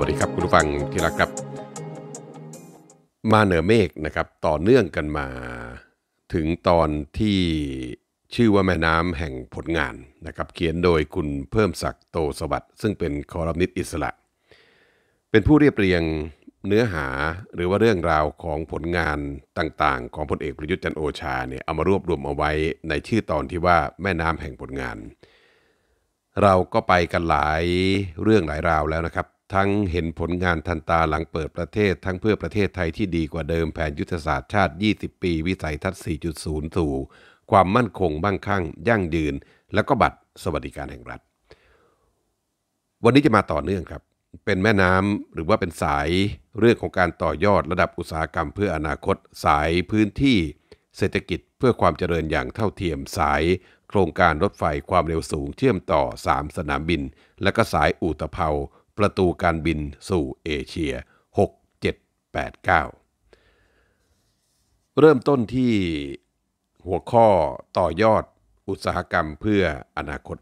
วัสดีครับ คุณผู้ฟังที่รักครับ มาเหนือเมฆนะครับ ต่อเนื่องกันมาถึงตอนที่ชื่อว่าแม่น้ำแห่งผลงานนะครับ เขียนโดยคุณเพิ่มศักดิ์โตสวัสดิ์ซึ่งเป็นคอรัมนิสต์อิสระ เป็นผู้เรียบเรียงเนื้อหาหรือว่าเรื่องราวของผลงานต่าง ๆ ของพลเอก ประยุทธ์จันโอชาเนี่ยเอามารวบรวมเอาไว้ในชื่อตอนที่ว่าแม่น้ำแห่งผลงาน เราก็ไปกันหลายเรื่องหลายราวแล้วนะครับทั้งเห็นผลงานทันตาหลังเปิดประเทศทั้งเพื่อประเทศไทยที่ดีกว่าเดิมแผนยุทธศาสตร์ชาติ 20 ปีวิสัยทัศน์4.0สู่ความมั่นคงบ้างคั่งยั่งยืน แล้วก็บัตรสวัสดิการแห่งรัฐ วันนี้จะมาต่อเนื่องครับ เป็นแม่น้ำหรือว่าเป็นสาย เรื่องของการต่อยอดระดับอุตสาหกรรมเพื่ออนาคตสายพื้นที่ เศรษฐกิจเพื่อความเจริญอย่างเท่าเทียมสาย โครงการรถไฟความเร็วสูงเชื่อมต่อ 3 สนามบิน และก็สายอู่ตะเภาประตูการบินสู่เอเชีย 6789 เริ่มต้นที่หัวข้อต่อยอดอุตสาหกรรมเพื่ออนาคต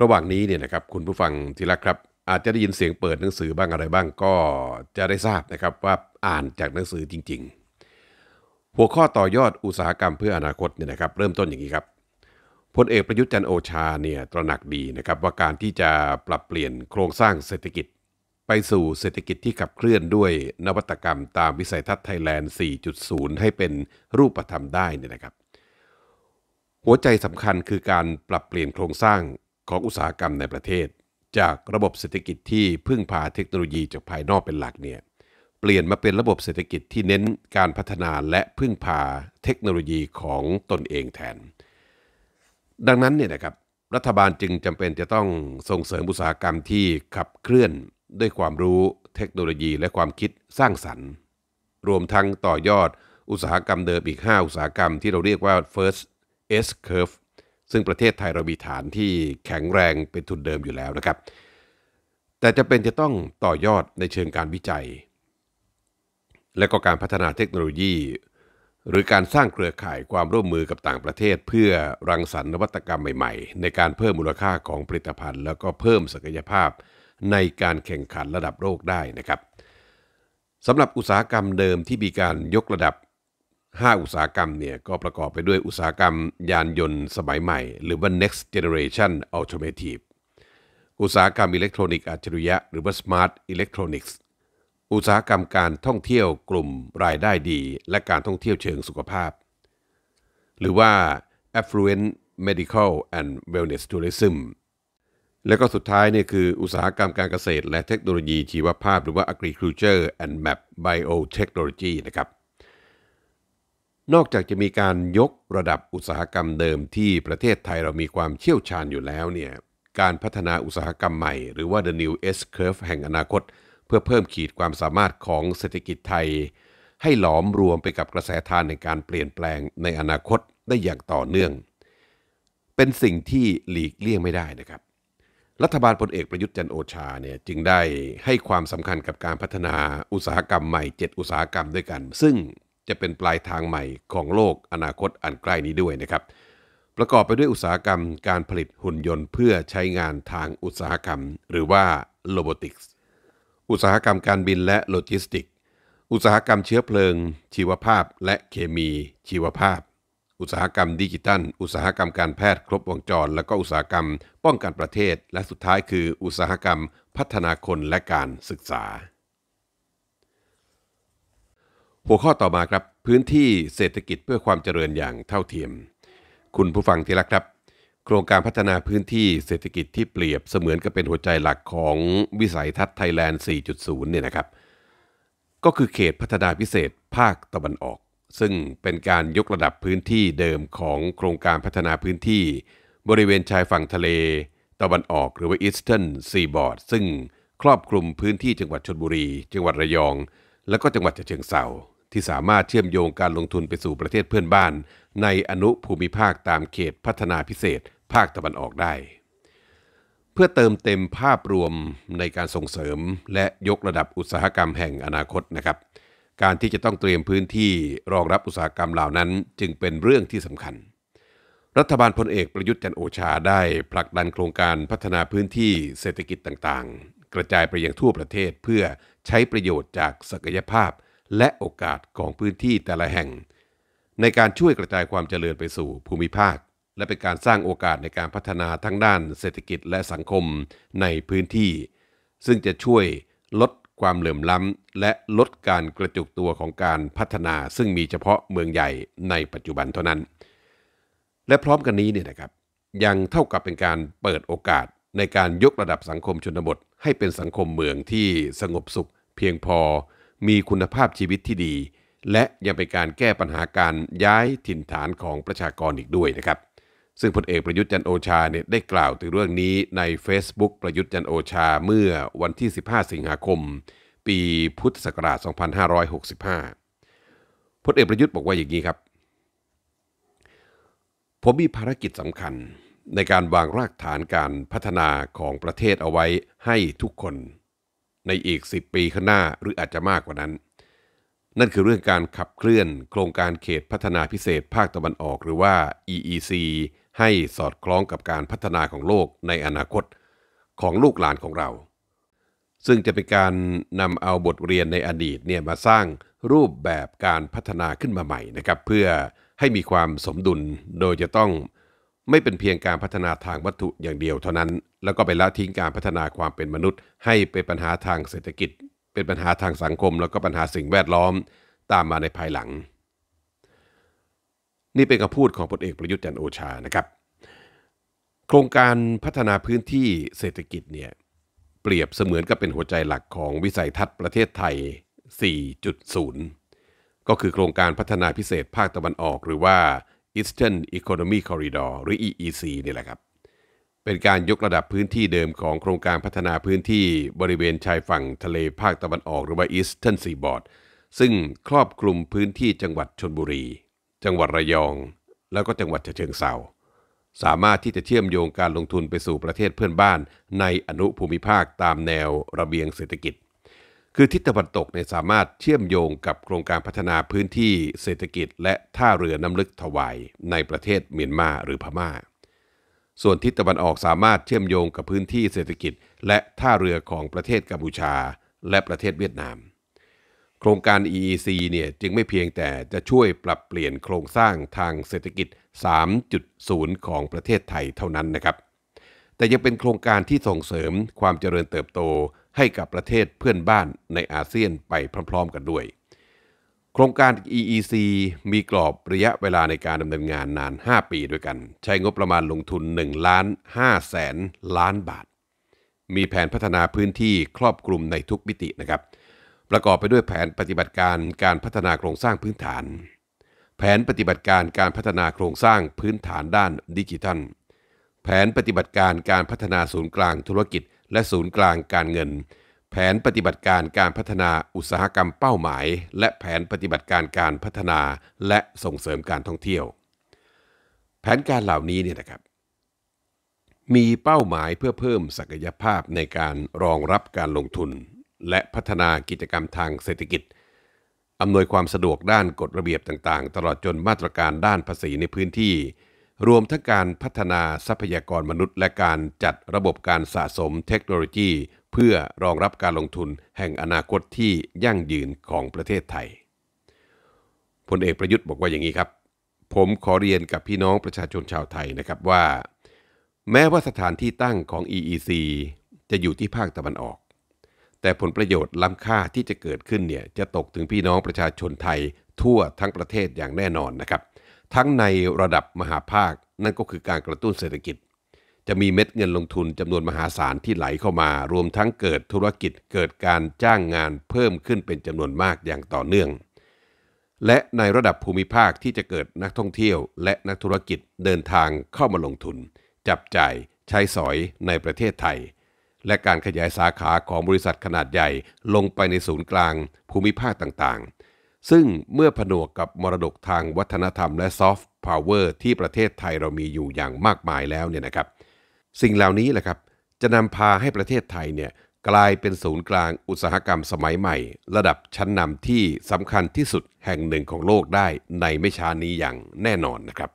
ระหว่างนี้เนี่ยนะครับคุณผู้ฟังทีละครับ อาจจะได้ยินเสียงเปิดหนังสือบ้างอะไรบ้างก็จะได้ทราบนะครับว่าอ่านจากหนังสือจริง ๆ หัวข้อต่อยอดอุตสาหกรรมเพื่ออนาคตเนี่ยนะครับเริ่มต้นอย่างนี้ครับพลเอกประยุทธ์จันโอชาเนี่ยตระหนักดีนะครับว่าการที่จะปรับเปลี่ยนโครงสร้างเศรษฐกิจ ไปสู่เศรษฐกิจที่ขับเคลื่อนด้วยนวัตกรรมตามวิสัยทัศน์ไทยแลนด์ 4.0 ให้เป็นรูปธรรมได้เนี่ยนะครับหัวใจสำคัญคือการปรับเปลี่ยนโครงสร้างของอุตสาหกรรมในประเทศ จากระบบเศรษฐกิจที่พึ่งพาเทคโนโลยีจากภายนอกเป็นหลักเนี่ยเปลี่ยนมาเป็นระบบเศรษฐกิจที่เน้นการพัฒนาและพึ่งพาเทคโนโลยีของตนเองแทนดังนั้นเนี่ยนะครับรัฐบาลจึงจำเป็นจะต้องส่งเสริมอุตสาหกรรมที่ขับเคลื่อน ด้วยความรู้เทคโนโลยี และความคิดสร้างสรรค์ รวมทั้งต่อยอดอุตสาหกรรมเดิมอีก 5 อุตสาหกรรมที่เราเรียกว่า first S curve ซึ่งประเทศไทยเรามีฐานที่แข็งแรงเป็นทุนเดิมอยู่แล้วนะครับแต่จะเป็นจะต้องต่อยอดในเชิงการวิจัย และก็การพัฒนาเทคโนโลยีหรือการสร้างเครือข่ายความร่วมมือกับต่างประเทศเพื่อรังสรรค์นวัตกรรมใหม่ๆ ในการเพิ่มมูลค่าของผลิตภัณฑ์ แล้วก็เพิ่มศักยภาพในการแข่งขันระดับโลกได้นะครับสำหรับอุตสาหกรรมเดิมที่มีการยกระดับ 5 อุตสาหกรรมเนี่ยก็ประกอบไปด้วยอุตสาหกรรมยานยนต์สมัยใหม่ หรือว่า next generation automotive อุตสาหกรรมอิเล็กทรอนิกส์อัจฉริยะหรือว่า smart electronics อุตสาหกรรมการท่องเที่ยวกลุ่มรายได้ดี และการท่องเที่ยวเชิงสุขภาพ หรือว่า affluent medical and wellness tourism และก็สุดท้ายเนี่ยคืออุตสาหกรรมการเกษตรและเทคโนโลยีชีวภาพหรือว่า agriculture and map biotechnology นะครับ นอกจากจะมีการยกระดับอุตสาหกรรมเดิมที่ประเทศไทยเรามีความเชี่ยวชาญอยู่แล้วเนี่ย การพัฒนาอุตสาหกรรมใหม่หรือว่า the new S curve แห่งอนาคตเพื่อเพิ่มขีดความสามารถของเศรษฐกิจไทย ให้หลอมรวมไปกับกระแสทานในการเปลี่ยนแปลงในอนาคตได้อย่างต่อเนื่อง เป็นสิ่งที่หลีกเลี่ยงไม่ได้นะครับ รัฐบาลพลเอกประยุทธ์จันโอชาเนี่ยจึงได้ให้ความสำคัญกับการพัฒนาอุตสาหกรรมใหม่7อุตสาหกรรมด้วยกัน ซึ่งจะเป็นปลายทางใหม่ของโลกอนาคตอันใกล้นี้ด้วยนะครับ ประกอบไปด้วยอุตสาหกรรม การผลิตหุ่นยนต์เพื่อใช้งานทางอุตสาหกรรมหรือว่าโลบอติกส์อุตสาหกรรมการบินและโลจิสติก อุตสาหกรรมเชื้อเพลิง ชีวภาพและเคมี ชีวภาพ อุตสาหกรรมดิจิทัล อุตสาหกรรมการแพทย์ ครบวงจร และก็อุตสาหกรรมป้องกันประเทศ และสุดท้ายคือ อุตสาหกรรมพัฒนาคนและการศึกษา หัวข้อต่อมาครับ พื้นที่เศรษฐกิจเพื่อความเจริญอย่างเท่าเทียม คุณผู้ฟังที่รักครับโครงการพัฒนาพื้นที่เศรษฐกิจที่เปรียบเสมือนกับเป็นหัวใจหลักของวิสัยทัศน์ไทยแลนด์4.0เนี่ยนะครับ ก็คือเขตพัฒนาพิเศษภาคตะวันออก ซึ่งเป็นการยกระดับพื้นที่เดิมของโครงการพัฒนาพื้นที่บริเวณชายฝั่งทะเล ตะวันออกหรือว่า Eastern Seaboard ซึ่งครอบคลุมพื้นที่จังหวัดชนบุรี จังหวัดระยอง และก็จังหวัดฉะเชิงเซาที่สามารถเชื่อมโยงการลงทุนไปสู่ประเทศเพื่อนบ้าน ในอนุภูมิภาคตามเขตพัฒนาพิเศษภาคตะวันออกได้ เพื่อเติมเต็มภาพรวมในการส่งเสริมและยกระดับอุตสาหกรรมแห่งอนาคตนะครับการที่จะต้องเตรียมพื้นที่รองรับอุตสาหกรรมเหล่านั้น จึงเป็นเรื่องที่สำคัญ รัฐบาลพลเอกประยุทธ์จันโอชาได้ ผลักดันโครงการพัฒนาพื้นที่ เศรษฐกิจต่างๆ กระจายไปยังทั่วประเทศเพื่อใช้ประโยชน์จากศักยภาพและโอกาสของพื้นที่แต่ละแห่ง ในการช่วยกระจายความเจริญไปสู่ภูมิภาคและเป็นการสร้างโอกาสในการพัฒนาทั้งด้านเศรษฐกิจและสังคมในพื้นที่ ซึ่งจะช่วยลดความเหลื่อมล้ำและลดการกระจุกตัวของการพัฒนาซึ่งมีเฉพาะเมืองใหญ่ในปัจจุบันเท่านั้น และพร้อมกันนี้เนี่ยนะครับ ยังเท่ากับเป็นการเปิดโอกาสในการยกระดับสังคมชนบท ให้เป็นสังคมเมืองที่สงบสุข เพียงพอ มีคุณภาพชีวิตที่ดี และยังเป็นการแก้ปัญหาการย้ายถิ่นฐานของประชากรอีกด้วยนะครับซึ่งพลเอกประยุทธ์จันโอชาเนี่ยได้กล่าวถึงเรื่องนี้ใน Facebook ประยุทธ์จันโอชาเมื่อวันที่ 15 สิงหาคม ปีพุทธศักราช 2565พลเอกประยุทธ์บอกว่าอย่างนี้ครับ ผมมีภารกิจสำคัญในการวางรากฐานการพัฒนาของประเทศเอาไว้ให้ทุกคน ในอีก 10 ปีข้างหน้าหรืออาจจะมากกว่านั้น นั่นคือเรื่องการขับเคลื่อนโครงการเขตพัฒนาพิเศษภาคตะวันออกหรือว่า EEC ให้สอดคล้องกับการพัฒนาของโลกในอนาคตของลูกหลานของเรา ซึ่งจะเป็นการนำเอาบทเรียนในอดีตเนี่ยมาสร้างรูปแบบการพัฒนาขึ้นมาใหม่นะครับ เพื่อให้มีความสมดุลโดยจะต้องไม่เป็นเพียงการพัฒนาทางวัตถุอย่างเดียวเท่านั้น แล้วก็ไปละทิ้งการพัฒนาความเป็นมนุษย์ ให้เป็นปัญหาทางเศรษฐกิจ เป็นปัญหาทางสังคมแล้วก็ปัญหาสิ่งแวดล้อม ตามมาในภายหลังนี่เป็นคำพูดของพลเอกประยุทธ์จันโอชานะครับโครงการพัฒนาพื้นที่เศรษฐกิจเนี่ยเปรียบเสมือนกับเป็นหัวใจหลักของวิสัยทัศน์ประเทศไทย 4.0 ก็คือโครงการพัฒนาพิเศษภาคตะวันออกหรือว่า Eastern Economy Corridor หรือ EEC นี่แหละครับเป็นการยกระดับพื้นที่เดิมของโครงการพัฒนาพื้นที่บริเวณชายฝั่งทะเลภาคตะวันออก หรือว่า Eastern Seaboard ซึ่งครอบคลุมพื้นที่จังหวัดชนบุรีจังหวัดระยองแล้วก็จังหวัดฉะเชิงเซาสามารถที่จะเชื่อมโยงการลงทุนไปสู่ประเทศเพื่อนบ้าน ในอนุภูมิภาคตามแนวระเบียงเศรษฐกิจ คือทิศตะวันตกในสามารถเชื่อมโยงกับโครงการพัฒนาพื้นที่เศรษฐกิจ และท่าเรือน้ำลึกถวายในประเทศเมียนมาหรือพมา่า ส่วนทิศตะวันออกสามารถเชื่อมโยงกับพื้นที่เศรษฐกิจ และท่าเรือของประเทศกัมพูชา และประเทศเวียดนามโครงการ EEC เนี่ยจึงไม่เพียงแต่จะช่วยปรับเปลี่ยนโครงสร้างทางเศรษฐกิจ 3.0 ของประเทศไทยเท่านั้นนะครับ แต่ยังเป็นโครงการที่ส่งเสริมความเจริญเติบโตให้กับประเทศเพื่อนบ้านในอาเซียนไปพร้อมๆกันด้วย โครงการ EEC มีกรอบระยะเวลาในการดำเนินงานนาน 5 ปีด้วยกัน ใช้งบประมาณลงทุน1ล้าน5แสนล้านบาท มีแผนพัฒนาพื้นที่ครอบคลุมในทุกมิตินะครับประกอบไปด้วยแผนปฏิบัติการการพัฒนาโครงสร้างพื้นฐาน แผนปฏิบัติการการพัฒนาโครงสร้างพื้นฐานด้านดิจิทัล แผนปฏิบัติการการพัฒนาศูนย์กลางธุรกิจ และศูนย์กลางการเงิน แผนปฏิบัติการการพัฒนาอุตสาหกรรมเป้าหมาย และแผนปฏิบัติการการพัฒนาและส่งเสริมการท่องเที่ยว แผนการเหล่านี้เนี่ยนะครับ มีเป้าหมายเพื่อเพิ่มศักยภาพในการรองรับการลงทุนและพัฒนากิจกรรมทางเศรษฐกิจ อำนวยความสะดวกด้านกฎระเบียบต่าง ๆ ตลอดจนมาตรการด้านภาษีในพื้นที่ รวมทั้งการพัฒนาทรัพยากรมนุษย์ และการจัดระบบการสะสมเทคโนโลยี เพื่อรองรับการลงทุนแห่งอนาคตที่ยั่งยืนของประเทศไทยพลเอกประยุทธ์บอกว่าอย่างนี้ครับ ผมขอเรียนกับพี่น้องประชาชนชาวไทยนะครับว่า แม้ว่าสถานที่ตั้งของ EEC จะอยู่ที่ภาคตะวันออกแต่ผลประโยชน์ล้ำค่าที่จะเกิดขึ้นเนี่ยจะตกถึงพี่น้องประชาชนไทยทั่วทั้งประเทศอย่างแน่นอนนะครับทั้งในระดับมหาภาคนั่นก็คือการกระตุ้นเศรษฐกิจ จะมีเม็ดเงินลงทุนจำนวนมหาศาลที่ไหลเข้ามา รวมทั้งเกิดธุรกิจเกิดการจ้างงานเพิ่มขึ้นเป็นจำนวนมากอย่างต่อเนื่อง และในระดับภูมิภาคที่จะเกิดนักท่องเที่ยว และนักธุรกิจเดินทางเข้ามาลงทุน จับจ่ายใช้สอยในประเทศไทยและการขยายสาขาของบริษัทขนาดใหญ่ลงไปในศูนย์กลางภูมิภาคต่างๆ ซึ่งเมื่อผนวกกับมรดกทางวัฒนธรรมและซอฟต์พาวเวอร์ที่ประเทศไทยเรามีอยู่อย่างมากมายแล้วเนี่ยนะครับ สิ่งเหล่านี้แหละครับจะนำพาให้ประเทศไทยเนี่ยกลายเป็นศูนย์กลางอุตสาหกรรมสมัยใหม่ ระดับชั้นนำที่สำคัญที่สุดแห่งหนึ่งของโลกได้ในไม่ช้านี้อย่างแน่นอนนะครับ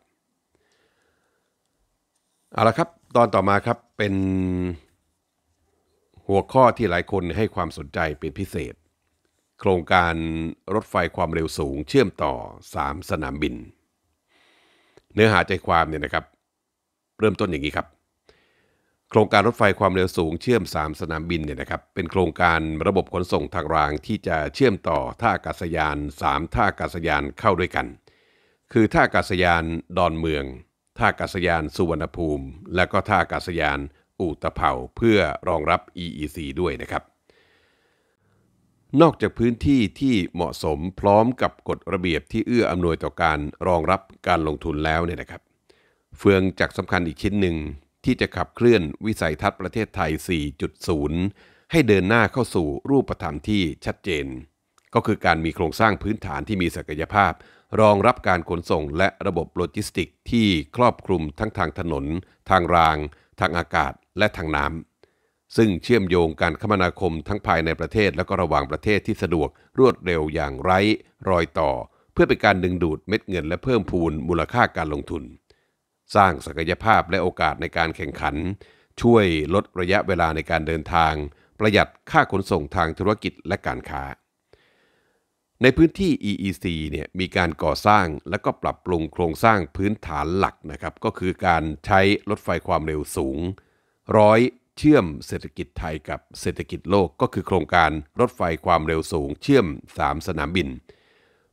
เอาละครับตอนต่อมาครับเป็นหัวข้อที่หลายคนให้ความสนใจเป็นพิเศษ โครงการรถไฟความเร็วสูง เชื่อมต่อ 3 สนามบิน เนื้อหาใจความเนี่ยนะครับ เริ่มต้นอย่างนี้ครับ โครงการรถไฟความเร็วสูง เชื่อม3สนามบินเนี่ยนะครับ เป็นโครงการระบบขนส่งทางรางที่จะเชื่อมต่อท่าอากาศยาน 3 ท่าอากาศยานเข้าด้วยกัน คือท่าอากาศยานดอนเมือง ท่าอากาศยานสุวรรณภูมิ และก็ท่าอากาศยานอุตเภาเพื่อรองรับ EEC ด้วยนะครับ นอกจากพื้นที่ที่เหมาะสมพร้อมกับกฎระเบียบที่เอื้ออำนวยต่อการรองรับการลงทุนแล้วเนี่ยนะครับ เฟืองจักสำคัญอีกชิ้นหนึ่งที่จะขับเคลื่อนวิสัยทัศน์ประเทศไทย 4.0 ให้เดินหน้าเข้าสู่รูปธรรมที่ชัดเจน ก็คือการมีโครงสร้างพื้นฐานที่มีศักยภาพ รองรับการขนส่งและระบบโลจิสติกที่ครอบคลุมทั้งทางถนน ทางราง ทางอากาศและทางน้ำ ซึ่งเชื่อมโยงการคมนาคมทั้งภายในประเทศและก็ระหว่างประเทศที่สะดวกรวดเร็วอย่างไร้ รอยต่อ เพื่อเป็นการดึงดูดเม็ดเงินและเพิ่มพูนมูลค่าการลงทุน สร้างศักยภาพและโอกาสในการแข่งขัน ช่วยลดระยะเวลาในการเดินทาง ประหยัดค่าขนส่งทางธุรกิจและการค้า ในพื้นที่ EEC เนี่ยมีการก่อสร้างและก็ปรับปรุงโครงสร้างพื้นฐานหลักนะครับ ก็คือการใช้รถไฟความเร็วสูงร้อยเชื่อมเศรษฐกิจไทยกับเศรษฐกิจโลกก็คือโครงการรถไฟความเร็วสูงเชื่อม3สนามบิน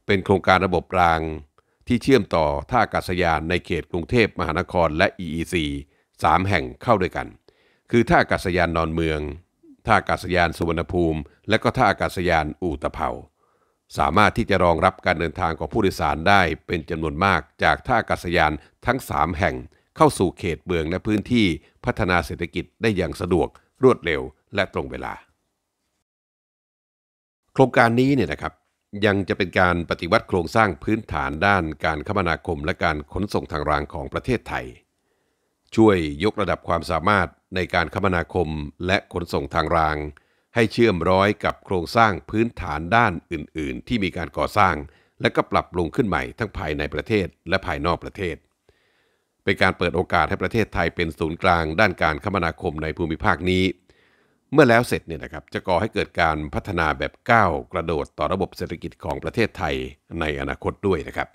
เป็นโครงการระบบรางที่เชื่อมต่อท่าอากาศยานในเขตกรุงเทพมหานครและ EEC 3 แห่งเข้าด้วยกัน คือท่าอากาศยานนอนเมืองท่าอากาศยานสุวรรณภูมิ และก็ท่าอากาศยานอู่ตะเภาสามารถที่จะรองรับการเดินทางของผู้โดยสารได้เป็นจำนวนมากจากท่าอากาศยานทั้ง 3 แห่งเข้าสู่เขตเมืองและพื้นที่พัฒนาเศรษฐกิจได้อย่างสะดวกรวดเร็วและตรงเวลา โครงการนี้เนี่ยนะครับยังจะเป็นการปฏิวัติโครงสร้างพื้นฐานด้านการคมนาคมและการขนส่งทางรางของประเทศไทย ช่วยยกระดับความสามารถในการคมนาคมและขนส่งทางราง ให้เชื่อมร้อยกับโครงสร้างพื้นฐานด้านอื่น ๆ ที่มีการก่อสร้างและก็ปรับปรุงขึ้นใหม่ทั้งภายในประเทศและภายนอกประเทศเป็นการเปิดโอกาสให้ประเทศไทยเป็นศูนย์กลางด้านการคมนาคมในภูมิภาคนี้ เมื่อแล้วเสร็จเนี่ยนะครับจะก่อให้เกิดการพัฒนาแบบก้าวกระโดดต่อระบบเศรษฐกิจของประเทศไทยในอนาคตด้วยนะครับ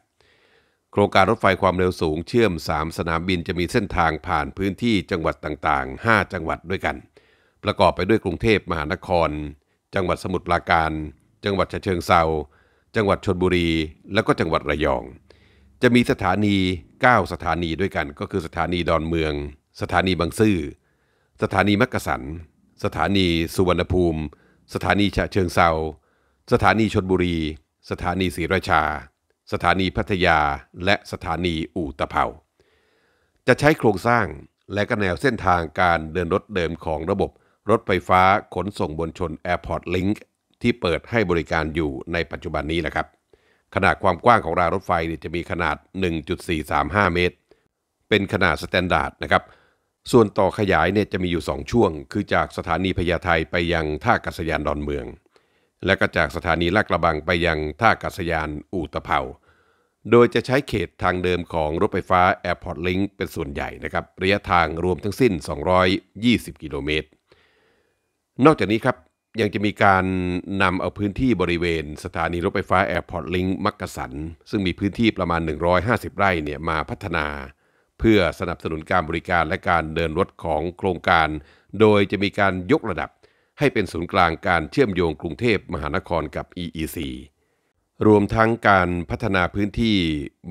โครงการรถไฟความเร็วสูงเชื่อม 3 สนามบินจะมีเส้นทางผ่านพื้นที่จังหวัดต่างๆ 5 จังหวัดด้วยกัน ประกอบไปด้วยกรุงเทพมหานคร จังหวัดสมุทรปราการ จังหวัดฉะเชิงเซาจังหวัดชนบุรี และก็จังหวัดระยองจะมีสถานี 9 สถานีด้วยกันก็คือสถานีดอนเมือง สถานีบางซื่อสถานีมักกะสันสถานีสุวรรณภูมิ สถานีฉะเชิงเซาสถานีชนบุรี สถานีศรีราชา สถานีพัทยา และสถานีอู่ตะเภาจะใช้โครงสร้างและก็แนวเส้นทางการเดินรถเดิมของระบบรถไฟฟ้าขนส่งมวลชน Airport Link ที่เปิดให้บริการอยู่ในปัจจุบันนี้แหละครับขนาดความกว้างของรางรถไฟจะมีขนาด 1.435 เมตร เป็นขนาดสแตนดาร์ดนะครับ ส่วนต่อขยายเนี่ยจะมีอยู่ 2 ช่วง คือจากสถานีพญาไทไปยังท่ากาศยานดอนเมือง และก็จากสถานีลาดกระบังไปยังท่ากาศยานอู่ตะเภาโดยจะใช้เขตทางเดิมของรถไฟฟ้า Airport Link เป็นส่วนใหญ่นะครับระยะทางรวมทั้งสิ้น 220 กิโลเมตร นอกจากนี้ครับยังจะมีการนำเอาพื้นที่บริเวณสถานีรถไฟฟ้าแอร์พอร์ตลิงค์มักกะสัน ซึ่งมีพื้นที่ประมาณ 150 ไร่เนี่ยมาพัฒนา เพื่อสนับสนุนการบริการและการเดินรถของโครงการ โดยจะมีการยกระดับ ให้เป็นศูนย์กลางการเชื่อมโยงกรุงเทพมหานครกับ EEC รวมทั้งการพัฒนาพื้นที่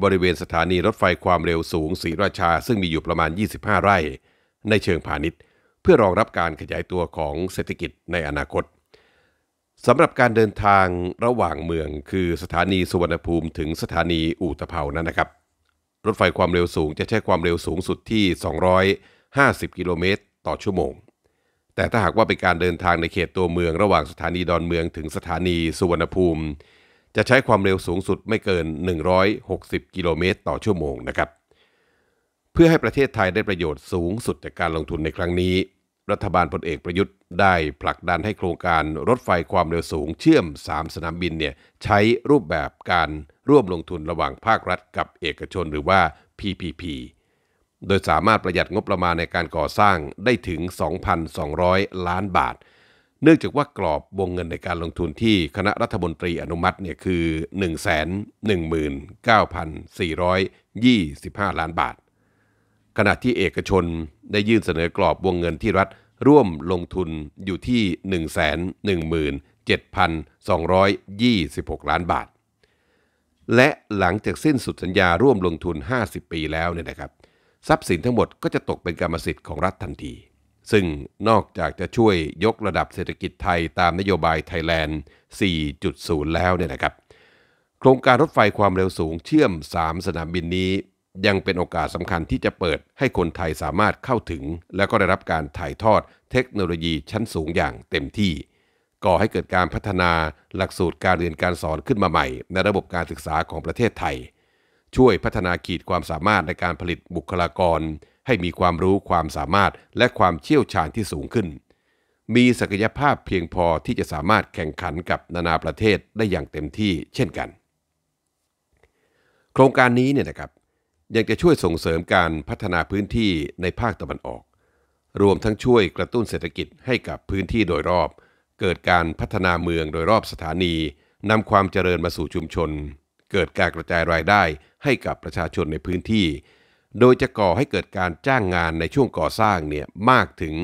บริเวณสถานีรถไฟความเร็วสูงศรีราชา ซึ่งมีอยู่ประมาณ 25 ไร่ ในเชิงพาณิชย์เพื่อรองรับการขยายตัวของเศรษฐกิจในอนาคตสำหรับการเดินทางระหว่างเมือง คือสถานีสุวรรณภูมิ ถึงสถานีอู่ตะเภานั้นนะครับ รถไฟความเร็วสูง จะใช้ความเร็วสูงสุดที่ 250 กิโลเมตรต่อชั่วโมง แต่ถ้าหากว่าเป็นการเดินทางในเขตตัวเมืองระหว่างสถานีดอนเมืองถึงสถานีสุวรรณภูมิ จะใช้ความเร็วสูงสุดไม่เกิน 160 กิโลเมตรต่อชั่วโมงนะครับ เพื่อให้ประเทศไทยได้ประโยชน์สูงสุดจากการลงทุนในครั้งนี้รัฐบาลพลเอกประยุทธ์ได้ผลักดันให้โครงการรถไฟความเร็วสูงเชื่อม 3 สนามบินเนี่ยใช้รูปแบบการร่วมลงทุนระหว่างภาครัฐกับเอกชนหรือว่า PPP โดยสามารถประหยัดงบประมาณในการก่อสร้างได้ถึง 2,200 ล้านบาท เนื่องจากว่ากรอบวงเงินในการลงทุนที่คณะรัฐมนตรีอนุมัติเนี่ยคือ 1 1 9 4 2 5 ล้านบาทขณะที่เอกชนได้ยื่นเสนอกรอบวงเงินที่รัฐ ร่วมลงทุนอยู่ที่ 117,226 ล้านบาท และหลังจากสิ้นสุดสัญญาร่วมลงทุน 50 ปีแล้วเนี่ยนะครับทรัพย์สินทั้งหมดก็จะตกเป็นกรรมสิทธิ์ของรัฐทันที ซึ่งนอกจากจะช่วยยกระดับเศรษฐกิจไทยตามนโยบายไทยแลนด์ 4.0 แล้วเนี่ยนะครับโครงการรถไฟความเร็วสูงเชื่อม 3 สนามบินนี้ยังเป็นโอกาสสำคัญที่จะเปิดให้คนไทยสามารถเข้าถึง และก็ได้รับการถ่ายทอดเทคโนโลยีชั้นสูงอย่างเต็มที่ ก่อให้เกิดการพัฒนาหลักสูตรการเรียนการสอนขึ้นมาใหม่ ในระบบการศึกษาของประเทศไทย ช่วยพัฒนาขีดความสามารถในการผลิตบุคลากร ให้มีความรู้ความสามารถและความเชี่ยวชาญที่สูงขึ้น มีศักยภาพเพียงพอที่จะสามารถแข่งขันกับนานาประเทศได้อย่างเต็มที่ เช่นกัน โครงการนี้เนี่ยนะครับยังจะช่วยส่งเสริมการพัฒนาพื้นที่ในภาคตะวันออก รวมทั้งช่วยกระตุ้นเศรษฐกิจให้กับพื้นที่โดยรอบ เกิดการพัฒนาเมืองโดยรอบสถานี นำความเจริญมาสู่ชุมชน เกิดการกระจายรายได้ให้กับประชาชนในพื้นที่ โดยจะก่อให้เกิดการจ้างงานในช่วงก่อสร้างเนี่ยมากถึง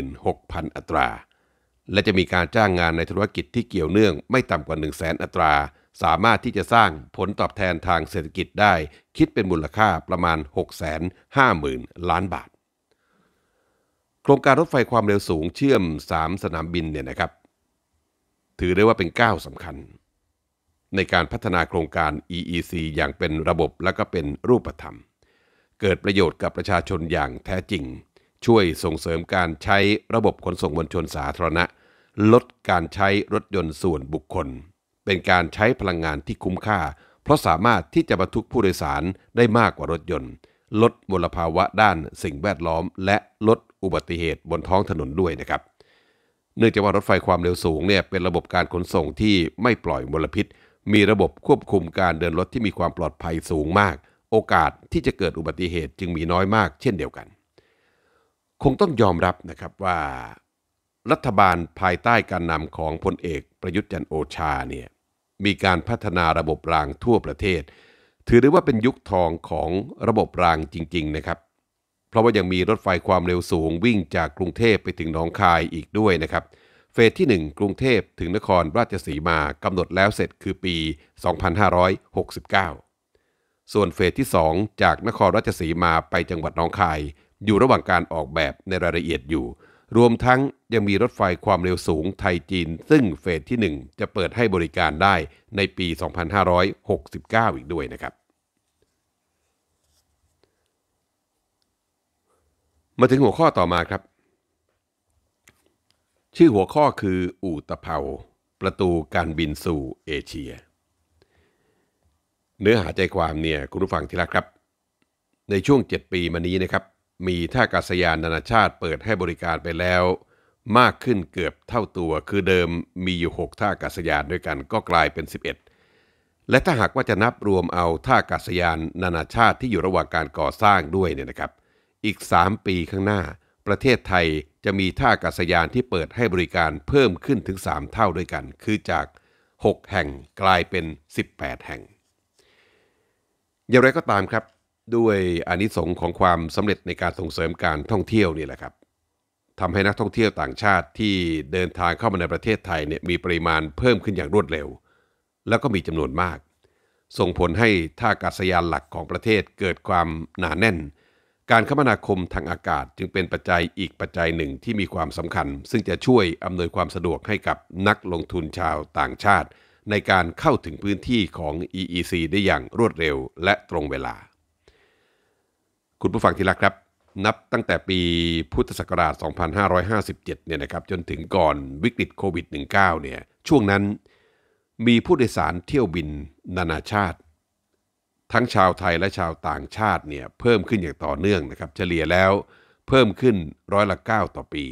16,000 อัตรา และจะมีการจ้างงานในธุรกิจที่เกี่ยวเนื่องไม่ต่ำกว่า 1 0 0 0 0แสนอัตราสามารถที่จะสร้างผลตอบแทนทางเศรษฐกิจได้คิดเป็นมูลค่าประมาณ 650,000 ล้านบาท โครงการรถไฟความเร็วสูงเชื่อม 3 สนามบินเนี่ยนะครับ ถือได้ว่าเป็นก้าวสำคัญ ในการพัฒนาโครงการ EEC อย่างเป็นระบบและก็เป็นรูปธรรม เกิดประโยชน์กับประชาชนอย่างแท้จริง ช่วยส่งเสริมการใช้ระบบขนส่งมวลชนสาธารณะ ลดการใช้รถยนต์ส่วนบุคคลเป็นการใช้พลังงานที่คุ้มค่า เพราะสามารถที่จะบรรทุกผู้โดยสารได้มากกว่ารถยนต์ ลดมลภาวะด้าน สิ่งแวดล้อมและลดอุบัติเหตุบนท้องถนนด้วยนะครับ เนื่องจากว่ารถไฟความเร็วสูงเนี่ยเป็นระบบการขนส่งที่ไม่ปล่อยมลพิษ มีระบบควบคุมการเดินรถที่มีความปลอดภัยสูงมาก โอกาสที่จะเกิดอุบัติเหตุจึงมีน้อยมากเช่นเดียวกัน คงต้องยอมรับนะครับว่า รัฐบาลภายใต้การนำของพลเอกประยุทธ์จันโอชาเนี่ยมีการพัฒนาระบบรางทั่วประเทศ ถือได้ว่าเป็นยุคทองของระบบรางจริง ๆนะครับ เพราะว่ายังมีรถไฟความเร็วสูงวิ่งจากกรุงเทพไปถึงหนองคายอีกด้วยนะครับเฟสที่ 1 กรุงเทพถึงนครราชสีมากำหนดแล้วเสร็จคือปี 2569 ส่วนเฟสที่ 2 จากนครราชสีมาไปจังหวัดหนองคาย อยู่ระหว่างการออกแบบในรายละเอียดอยู่รวมทั้งยังมีรถไฟความเร็วสูงไทยจีน ซึ่งเฟสที่1 จะเปิดให้บริการได้ในปี 2569 อีกด้วยนะครับ มาถึงหัวข้อต่อมาครับ ชื่อหัวข้อคืออู่ตะเภาประตูการบินสู่เอเชีย เนื้อหาใจความเนี่ย คุณผู้ฟังที่รักครับ ในช่วง 7 ปีมานี้นะครับมีท่าอากาศยานนานาชาติเปิดให้บริการไปแล้ว มากขึ้นเกือบเท่าตัว คือเดิมมีอยู่ 6 ท่าอากาศยานด้วยกันก็กลายเป็น 11 และถ้าหากว่าจะนับรวมเอาท่าอากาศยานนานาชาติที่อยู่ระหว่างการก่อสร้างด้วยเนี่ยนะครับ อีก 3 ปีข้างหน้า ประเทศไทยจะมีท่าอากาศยานที่เปิดให้บริการเพิ่มขึ้นถึง 3 เท่าด้วยกัน คือจาก 6 แห่งกลายเป็น 18 แห่ง อย่างไรก็ตามครับด้วยอานิสงส์ของความสำเร็จในการส่งเสริมการท่องเที่ยวนี่แหละครับทำให้นักท่องเที่ยวต่างชาติที่เดินทางเข้ามาในประเทศไทยเนี่ยมีปริมาณเพิ่มขึ้นอย่างรวดเร็ว แล้วก็มีจำนวนมาก ส่งผลให้ท่าอากาศยานหลักของประเทศเกิดความหนาแน่น การคมนาคมทางอากาศจึงเป็นปัจจัยอีกปัจจัยหนึ่งที่มีความสำคัญ ซึ่งจะช่วยอำนวยความสะดวกให้กับนักลงทุนชาวต่างชาติ ในการเข้าถึงพื้นที่ของ EEC ได้อย่างรวดเร็วและตรงเวลาคุณผู้ฟังที่รักครับ นับตั้งแต่ปีพุทธศักราช 2557เนี่ยนะครับจนถึงก่อนวิกฤตโควิด -19 เนี่ยช่วงนั้นมีผู้โดยสารเที่ยวบินนานาชาติ ทั้งชาวไทยและชาวต่างชาติเนี่ยเพิ่มขึ้นอย่างต่อเนื่องนะครับเฉลี่ยแล้วเพิ่มขึ้นร้อยละ9ต่อปี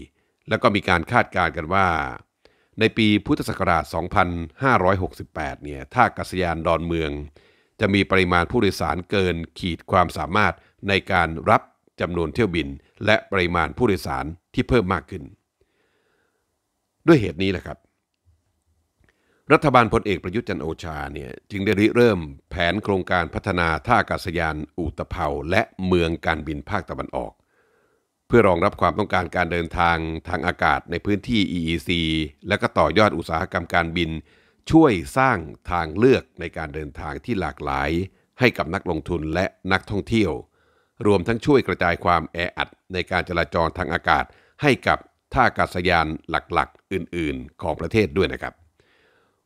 แล้วก็มีการคาดการณ์กันว่าในปีพุทธศักราช 2568 เนี่ยท่ากาศยานดอนเมือง จะมีปริมาณผู้โดยสารเกินขีดความสามารถในการรับจำนวนเที่ยวบิน และปริมาณผู้โดยสารที่เพิ่มมากขึ้น ด้วยเหตุนี้แหละครับ รัฐบาลพลเอกประยุทธ์จันโอชาเนี่ย จึงได้ริเริ่มแผนโครงการพัฒนาท่าอากาศยานอุตภาและเมืองการบินภาคตะวันออก เพื่อรองรับความต้องการการเดินทางทางอากาศในพื้นที่ EEC และก็ต่อยอดอุตสาหกรรมการบิน ช่วยสร้างทางเลือกในการเดินทางที่หลากหลาย ให้กับนักลงทุนและนักท่องเที่ยวรวมทั้งช่วยกระจายความแออัดในการจราจรทางอากาศให้กับท่าอากาศยานหลักๆอื่นๆของประเทศด้วยนะครับ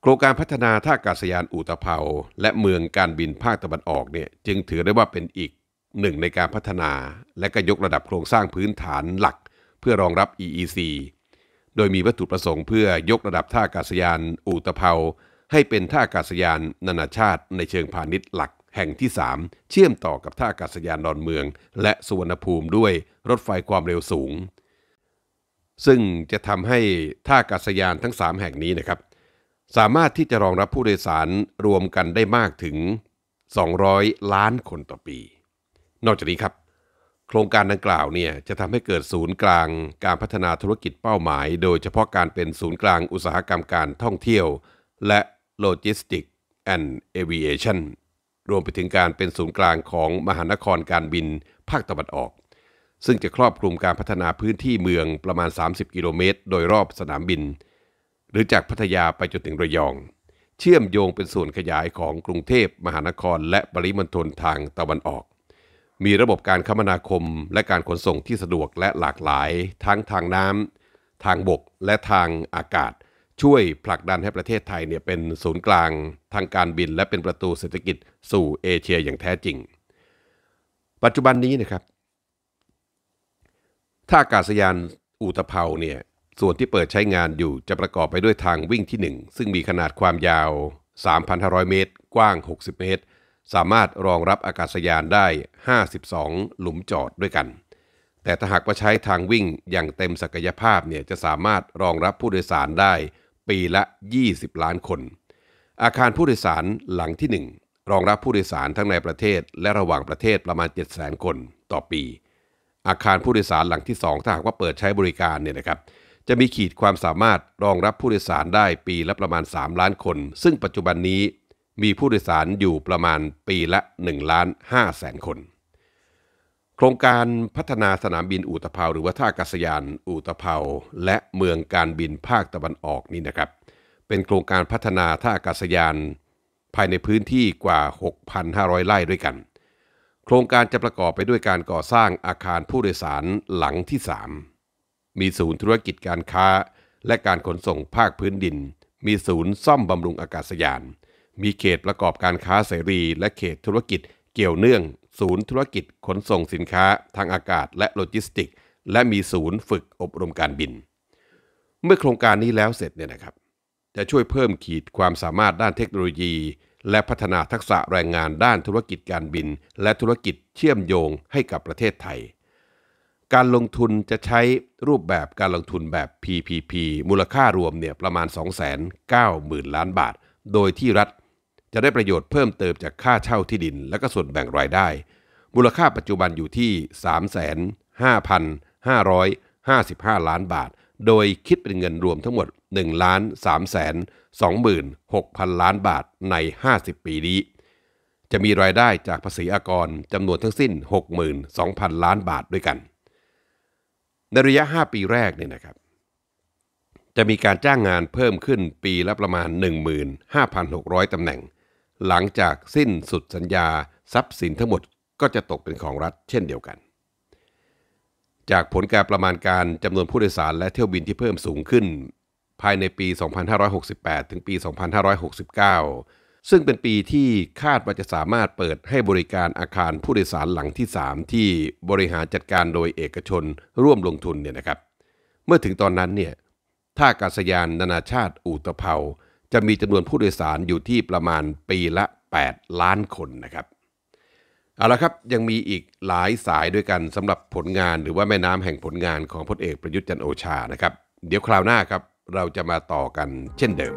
โครงการพัฒนาท่าอากาศยานอุตภา และเมืองการบินภาคตะวันออกเนี่ยจึงถือได้ว่าเป็นอีกหนึ่งในการพัฒนาและก็ยกระดับโครงสร้างพื้นฐานหลักเพื่อรองรับ EEC โดยมีวัตถุประสงค์เพื่อยกระดับท่าอากาศยานอุตภา ให้เป็นท่าอากาศยานนานาชาติในเชิงพาณิชย์หลักแห่งที่ 3 เชื่อมต่อกับท่าอากาศยานดอนเมืองและสุวรรณภูมิด้วยรถไฟความเร็วสูง ซึ่งจะทำให้ท่าอากาศยานทั้ง 3 แห่งนี้นะครับ สามารถที่จะรองรับผู้โดยสารรวมกันได้มากถึง 200 ล้านคนต่อปี นอกจากนี้ครับ โครงการดังกล่าวเนี่ยจะทำให้เกิดศูนย์กลางการพัฒนาธุรกิจเป้าหมาย โดยเฉพาะการเป็นศูนย์กลางอุตสาหกรรมการท่องเที่ยว และโลจิสติกส์แอนด์เอเวอเรชั่นรวมไปถึงการเป็นศูนย์กลางของมหานครการบินภาคตะวันออก ซึ่งจะครอบคลุมการพัฒนาพื้นที่เมืองประมาณ 30 กิโลเมตรโดยรอบสนามบิน หรือจากพัทยาไปจนถึงระยอง เชื่อมโยงเป็นส่วนขยายของกรุงเทพมหานครและปริมณฑลทางตะวันออก มีระบบการคมนาคมและการขนส่งที่สะดวกและหลากหลาย ทั้งทางน้ำทางบกและทางอากาศช่วยผลักดันให้ประเทศไทยเนี่ยเป็นศูนย์กลางทางการบินและเป็นประตูเศรษฐกิจสู่เอเชียอย่างแท้จริง ปัจจุบันนี้นะครับ ท่าอากาศยานอุตภเปาเนี่ยส่วนที่เปิดใช้งานอยู่จะประกอบไปด้วยทางวิ่งที่ 1 ซึ่งมีขนาดความยาว 3,500 เมตร กว้าง 60 เมตร สามารถรองรับอากาศยานได้ 52 หลุมจอดด้วยกัน แต่ถ้าหากว่าใช้ทางวิ่งอย่างเต็มศักยภาพเนี่ยจะสามารถรองรับผู้โดยสารได้ปีละ 20 ล้านคน อาคารผู้โดยสารหลังที่ 1 รองรับผู้โดยสารทั้งในประเทศและระหว่างประเทศประมาณ 7 0 0 0 0 0 คนต่อปี อาคารผู้โดยสารหลังที่ 2 ถ้าหากว่าเปิดใช้บริการเนี่ยนะครับจะมีขีดความสามารถรองรับผู้โดยสารได้ปีละประมาณ 3 ล้านคน ซึ่งปัจจุบันนี้มีผู้โดยสารอยู่ประมาณปีละ1ล้าน5แสนคนโครงการพัฒนาสนามบินอุตภเภาหรือว่าท่าอากาศยานอุตภเภา และเมืองการบินภาคตะวันออกนี่นะครับ เป็นโครงการพัฒนาท่าอากาศยาน ภายในพื้นที่กว่า 6,500 ไร่ด้วยกัน โครงการจะประกอบไปด้วยการก่อสร้างอาคารผู้โดยสารหลังที่ 3 มีศูนย์ธุรกิจการค้าและการขนส่งภาคพื้นดิน มีศูนย์ซ่อมบำรุงอากาศยาน มีเขตประกอบการค้าเสรี และเขตธุรกิจเกี่ยวเนื่องศูนย์ธุรกิจขนส่งสินค้าทางอากาศและโลจิสติก และมีศูนย์ฝึกอบรมการบิน เมื่อโครงการนี้แล้วเสร็จเนี่ยนะครับจะช่วยเพิ่มขีดความสามารถด้านเทคโนโลยี และพัฒนาทักษะแรงงานด้านธุรกิจการบิน และธุรกิจเชื่อมโยงให้กับประเทศไทย การลงทุนจะใช้รูปแบบการลงทุนแบบ PPP มูลค่ารวมเนี่ยประมาณ2,90,000ล้านบาท โดยที่รัฐจะได้ประโยชน์เพิ่มเติมจากค่าเช่าที่ดิน และก็ส่วนแบ่งรายได้ มูลค่าปัจจุบันอยู่ที่ 3,5555 ล้านบาท โดยคิดเป็นเงินรวมทั้งหมด1ล้าน3แสน26,000 ล้านบาทใน 50 ปีนี้ จะมีรายได้จากภาษีอากรจำนวนทั้งสิ้น 62,000 ล้านบาทด้วยกัน ในระยะ 5 ปีแรกเนี่ยนะครับ จะมีการจ้างงานเพิ่มขึ้นปีละประมาณ 15,600ตำแหน่งหลังจากสิ้นสุดสัญญาทรัพย์สินทั้งหมดก็จะตกเป็นของรัฐเช่นเดียวกัน จากผลการประมาณการจำนวนผู้โดยสารและเที่ยวบินที่เพิ่มสูงขึ้น ภายในปี 2568 ถึงปี 2569 ซึ่งเป็นปีที่คาดว่าจะสามารถเปิดให้บริการอาคารผู้โดยสารหลังที่ 3 ที่บริหารจัดการโดยเอกชนร่วมลงทุนเนี่ยนะครับ เมื่อถึงตอนนั้นเนี่ยท่าอากาศยานนานาชาติอูตเภาจะมีจำนวนผู้โดยสารอยู่ที่ประมาณปีละ 8 ล้านคนนะครับ เอาละครับยังมีอีกหลายสายด้วยกันสำหรับผลงานหรือว่าแม่น้ำแห่งผลงานของพลเอกประยุทธ์จันโอชานะครับ เดี๋ยวคราวหน้าครับเราจะมาต่อกันเช่นเดิม